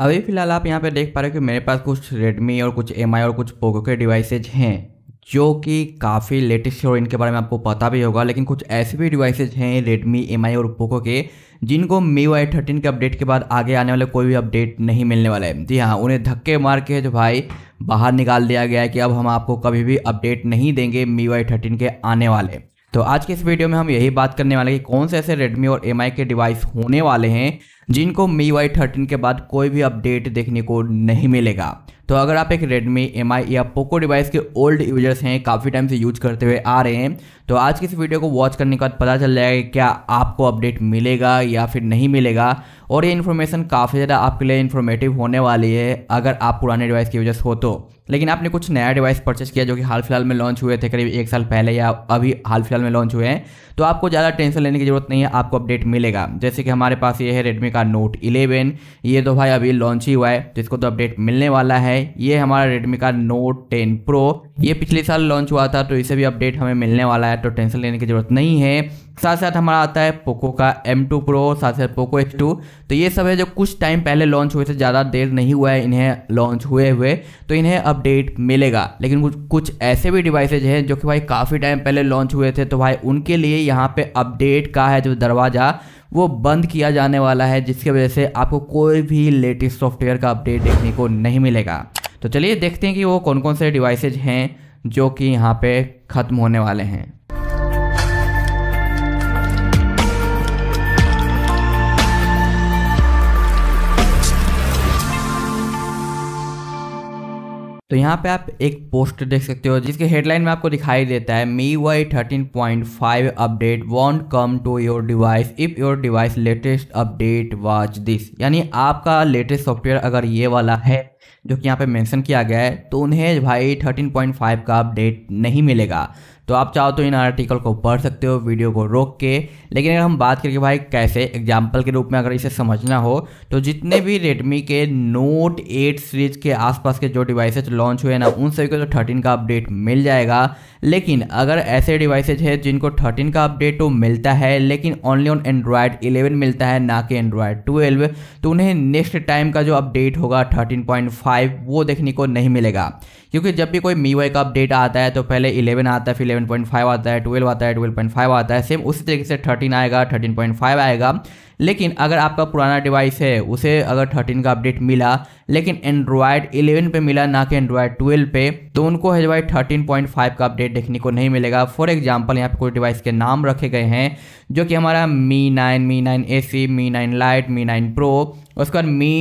अभी फ़िलहाल आप यहाँ पे देख पा रहे हो कि मेरे पास कुछ रेडमी और कुछ एम और कुछ पोको के डिवाइसेज हैं जो कि काफ़ी लेटेस्ट और इनके बारे में आपको पता भी होगा लेकिन कुछ ऐसे भी डिवाइसेज हैं रेडमी एम और पोको के जिनको मी वाई थर्टीन के अपडेट के बाद आगे आने वाले कोई भी अपडेट नहीं मिलने वाला है जी हाँ उन्हें धक्के मार के जो भाई बाहर निकाल दिया गया है कि अब हम आपको कभी भी अपडेट नहीं देंगे मी वाई थर्टीन के आने वाले तो आज के इस वीडियो में हम यही बात करने वाले हैं कि कौन से ऐसे Redmi और एम के डिवाइस होने वाले हैं जिनको मी वाई थर्टीन के बाद कोई भी अपडेट देखने को नहीं मिलेगा तो अगर आप एक Redmi, Mi या Poco डिवाइस के ओल्ड यूजर्स हैं काफ़ी टाइम से यूज करते हुए आ रहे हैं तो आज की इस वीडियो को वॉच करने के बाद पता चल जाएगा कि क्या आपको अपडेट मिलेगा या फिर नहीं मिलेगा और ये इन्फॉर्मेशन काफ़ी ज़्यादा आपके लिए इन्फॉर्मेटिव होने वाली है अगर आप पुराने डिवाइस के यूजर्स हो तो लेकिन आपने कुछ नया डिवाइस परचेस किया जो कि हाल फिलहाल में लॉन्च हुए थे करीब एक साल पहले या अभी हाल फिलहाल में लॉन्च हुए हैं तो आपको ज़्यादा टेंशन लेने की ज़रूरत नहीं है आपको अपडेट मिलेगा जैसे कि हमारे पास ये है रेडमी का नोट इलेवन ये तो भाई अभी लॉन्च ही हुआ है तो इसको तो अपडेट मिलने वाला है ये हमारा रेडमी का नोट टेन प्रो ये पिछले साल लॉन्च हुआ था तो इसे भी अपडेट हमें मिलने वाला है तो टेंशन लेने की ज़रूरत नहीं है साथ साथ हमारा आता है पोको का M2 प्रो साथ साथ पोको X2 तो ये सब है जो कुछ टाइम पहले लॉन्च हुए थे ज़्यादा देर नहीं हुआ है इन्हें लॉन्च हुए हुए तो इन्हें अपडेट मिलेगा लेकिन कुछ कुछ ऐसे भी डिवाइसेज हैं जो कि भाई काफ़ी टाइम पहले लॉन्च हुए थे तो भाई उनके लिए यहाँ पर अपडेट का है जो दरवाज़ा वो बंद किया जाने वाला है जिसकी वजह से आपको कोई भी लेटेस्ट सॉफ्टवेयर का अपडेट देखने को नहीं मिलेगा तो चलिए देखते हैं कि वो कौन कौन से डिवाइसेज हैं जो कि यहाँ पे ख़त्म होने वाले हैं तो यहाँ पे आप एक पोस्ट देख सकते हो जिसके हेडलाइन में आपको दिखाई देता है MIUI thirteen point five update won't come to your device if your device latest update watch this यानी आपका लेटेस्ट सॉफ्टवेयर अगर ये वाला है जो कि यहाँ पे मेंशन किया गया है तो उन्हें भाई 13.5 का अपडेट नहीं मिलेगा तो आप चाहो तो इन आर्टिकल को पढ़ सकते हो वीडियो को रोक के लेकिन अगर हम बात करके भाई कैसे एग्जाम्पल के रूप में अगर इसे समझना हो तो जितने भी रेडमी के नोट एट सीरीज के आसपास के जो डिवाइसेज लॉन्च हुए ना उन सभी को तो थर्टीन का अपडेट मिल जाएगा लेकिन अगर ऐसे डिवाइसेज है जिनको थर्टीन का अपडेट तो मिलता है लेकिन ओनली ऑन एंड्रॉयड इलेवन मिलता है ना कि एंड्रॉयड ट्वेल्व तो उन्हें नेक्स्ट टाइम का जो अपडेट होगा थर्टीन पॉइंट फाइव वो देखने को नहीं मिलेगा क्योंकि जब भी कोई मी का अपडेट आता है तो पहले इलेवन आता है फिर इलेवन पॉइंट फाइव आता है ट्वेल्व आता है ट्वेल्व पॉइंट फाइव आता है सेम उसी तरीके से थर्टीन आएगा थर्टीन पॉइंट फाइव आएगा लेकिन अगर आपका पुराना डिवाइस है उसे अगर थर्टीन का अपडेट मिला लेकिन एंड्रॉयड इलेवन पे मिला ना कि एंड्रॉयड ट्वेल्व पे तो उनको है भाई थर्टीन पॉइंट फाइव का अपडेट देखने को नहीं मिलेगा फॉर एग्जाम्पल यहाँ पे कुछ डिवाइस के नाम रखे गए हैं जो कि हमारा Mi nine Mi nine A C Mi nine lite Mi nine pro उसके बाद Mi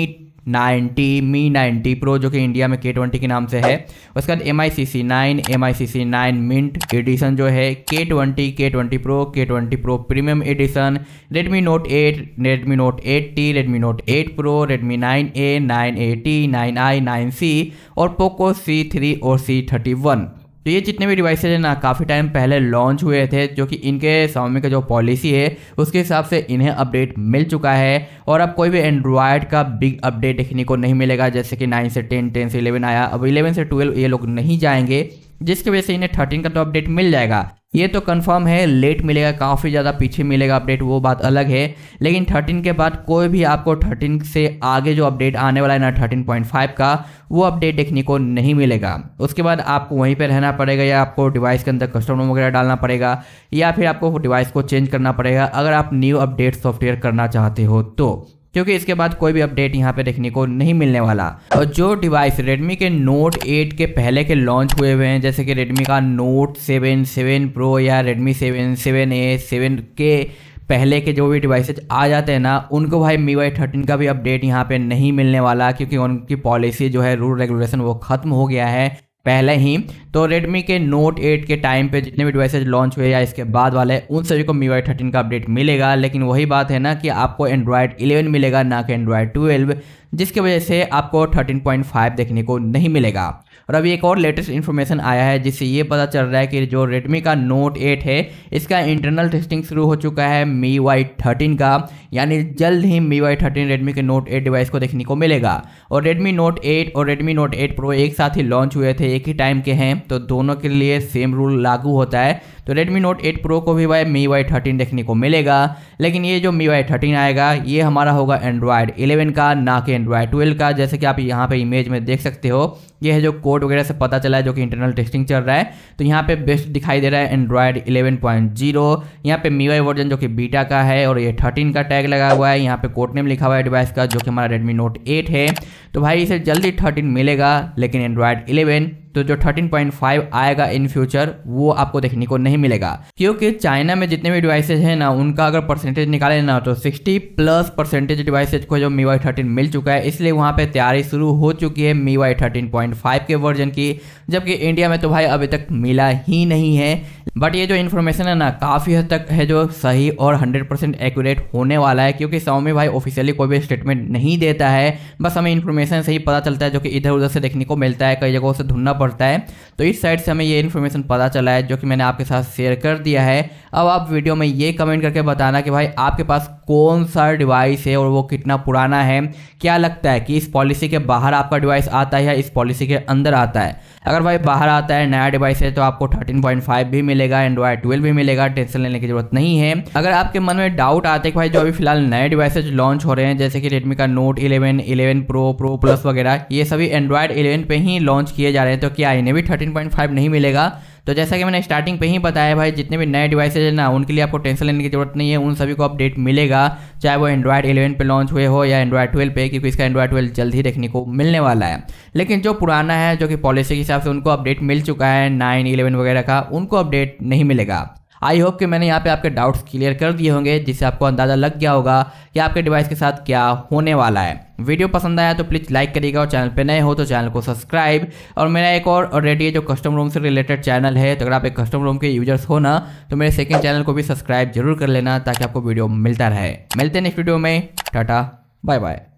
ninety Mi ninety pro जो कि इंडिया में के ट्वेंटी के नाम से है उसके बाद M I C C nine M I C C nine mint edition जो है K twenty K twenty pro K twenty pro premium edition Redmi note eight Redmi note eight T Redmi note eight pro Redmi nine A nine A T nine I nine C और Poco सी three और C thirty one तो ये जितने भी devices हैं ना काफ़ी time पहले लॉन्च हुए थे जो कि इनके स्वामी का जो पॉलिसी है उसके हिसाब से इन्हें अपडेट मिल चुका है और अब कोई भी एंड्रॉयड का बिग अपडेट देखने को नहीं मिलेगा जैसे कि नाइन से टेन टेन से इलेवन आया अब इलेवन से ट्वेल्व ये लोग नहीं जाएंगे जिसकी वजह से इन्हें थर्टीन का तो अपडेट मिल जाएगा ये तो कंफर्म है लेट मिलेगा काफ़ी ज़्यादा पीछे मिलेगा अपडेट वो बात अलग है लेकिन 13 के बाद कोई भी आपको 13 से आगे जो अपडेट आने वाला है ना 13.5 का वो अपडेट देखने को नहीं मिलेगा उसके बाद आपको वहीं पे रहना पड़ेगा या आपको डिवाइस के अंदर कस्टम वगैरह डालना पड़ेगा या फिर आपको डिवाइस को चेंज करना पड़ेगा अगर आप न्यू अपडेट सॉफ्टवेयर करना चाहते हो तो क्योंकि इसके बाद कोई भी अपडेट यहाँ पे देखने को नहीं मिलने वाला और जो डिवाइस Redmi के Note 8 के पहले के लॉन्च हुए हुए हैं जैसे कि Redmi का Note 7, 7 Pro या Redmi 7, 7A, 7 के पहले के जो भी डिवाइसेज आ जाते हैं ना उनको भाई मी वाई थर्टीन का भी अपडेट यहाँ पे नहीं मिलने वाला क्योंकि उनकी पॉलिसी जो है रूल रेगुलेशन वो खत्म हो गया है पहले ही तो Redmi के Note 8 के टाइम पे जितने भी डिवाइसेज लॉन्च हुए या इसके बाद वाले उन सभी को MIUI 13 का अपडेट मिलेगा लेकिन वही बात है ना कि आपको एंड्रॉयड 11 मिलेगा ना कि एंड्रॉयड 12 जिसकी वजह से आपको 13.5 देखने को नहीं मिलेगा और अभी एक और लेटेस्ट इन्फॉर्मेशन आया है जिससे ये पता चल रहा है कि जो रेडमी का नोट एट है इसका इंटरनल टेस्टिंग शुरू हो चुका है मी वाई थर्टीन का यानी जल्द ही मी वाई थर्टीन रेडमी के नोट एट डिवाइस को देखने को मिलेगा और रेडमी नोट एट और रेडमी नोट एट प्रो एक साथ ही लॉन्च हुए थे एक ही टाइम के हैं तो दोनों के लिए सेम रूल लागू होता है तो रेडमी नोट 8 प्रो को भी भाई मी वाई थर्टीन देखने को मिलेगा लेकिन ये जो मी वाई थर्टीन आएगा ये हमारा होगा एंड्रॉयड इलेवन का ना कि एंड्रॉयड ट्वेल्व का जैसे कि आप यहाँ पर इमेज में देख सकते हो ये है जो कोड वगैरह से पता चला है जो कि इंटरनल टेस्टिंग चल रहा है तो यहाँ पे बेस्ट दिखाई दे रहा है एंड्रॉयड 11.0 पॉइंट जीरो यहाँ पे मीवाई वर्जन जो कि बीटा का है और ये 13 का टैग लगा हुआ है यहाँ पे कोड नेम लिखा हुआ है डिवाइस का जो कि हमारा रेडमी नोट 8 है तो भाई इसे जल्दी थर्टीन मिलेगा लेकिन एंड्रॉयड इलेवन तो जो 13.5 आएगा इन फ्यूचर वो आपको देखने को नहीं मिलेगा क्योंकि चाइना में जितने भी डिवाइसेज हैं ना उनका अगर परसेंटेज निकाले ना तो 60 प्लस परसेंटेज डिवाइसेज को जो मी वाई थर्टीन मिल चुका है इसलिए वहाँ पे तैयारी शुरू हो चुकी है MIUI thirteen point five के वर्जन की जबकि इंडिया में तो भाई अभी तक मिला ही नहीं है बट ये जो इन्फॉर्मेशन है ना काफ़ी हद तक है जो सही और 100 परसेंट एक्यूरेट होने वाला है क्योंकि सौमी भाई ऑफिशियली कोई भी स्टेटमेंट नहीं देता है बस हमें इन्फॉर्मेशन इन्फॉर्मेशन से ही पता चलता है जो कि इधर उधर से देखने को मिलता है कई जगहों से ढूंढना पड़ता है तो इस साइड से हमें ये इन्फॉर्मेशन पता चला है जो कि मैंने आपके साथ शेयर कर दिया है अब आप वीडियो में ये कमेंट करके बताना कि भाई आपके पास कौन सा डिवाइस है और वो कितना पुराना है क्या लगता है कि इस पॉलिसी के बाहर आपका डिवाइस आता है या इस पॉलिसी के अंदर आता है अगर भाई बाहर आता है नया डिवाइस है तो आपको 13.5 भी मिलेगा एंड्रॉयड 12 भी मिलेगा टेंशन लेने की जरूरत नहीं है अगर आपके मन में डाउट आते हैं कि भाई जो अभी फिलहाल नए डिवाइसेज लॉन्च हो रहे हैं जैसे कि रेडमी का note 11, 11 pro pro pro plus वगैरह ये सभी एंड्रॉयड इलेवन पे ही लॉन्च किए जा रहे हैं तो क्या इन्हें भी थर्टीन पॉइंट फाइव नहीं मिलेगा तो जैसा कि मैंने स्टार्टिंग पे ही बताया भाई जितने भी नए डिवाइसेज हैं ना उनके लिए आपको टेंशन लेने की जरूरत नहीं है उन सभी को अपडेट मिलेगा चाहे वो एंड्रॉयड इलेवन पे लॉन्च हुए हो या एंड्रॉयड ट्वेल्व पे क्योंकि इसका एंड्रॉयड ट्वेल्व जल्द ही देखने को मिलने वाला है लेकिन जो पुराना है जो कि पॉलिसी के हिसाब से उनको अपडेट मिल चुका है नाइन इलेवन वगैरह का उनको अपडेट नहीं मिलेगा आई होप कि मैंने यहाँ पे आपके डाउट्स क्लियर कर दिए होंगे जिससे आपको अंदाज़ा लग गया होगा कि आपके डिवाइस के साथ क्या होने वाला है वीडियो पसंद आया तो प्लीज़ लाइक करिएगा और चैनल पे नए हो तो चैनल को सब्सक्राइब और मेरा एक और ऑलरेडी जो कस्टम रूम से रिलेटेड चैनल है तो अगर आप एक कस्टम रूम के यूजर्स हो ना तो मेरे सेकेंड चैनल को भी सब्सक्राइब जरूर कर लेना ताकि आपको वीडियो मिलता रहे मिलते हैं नेक्स्ट वीडियो में टाटा बाय बाय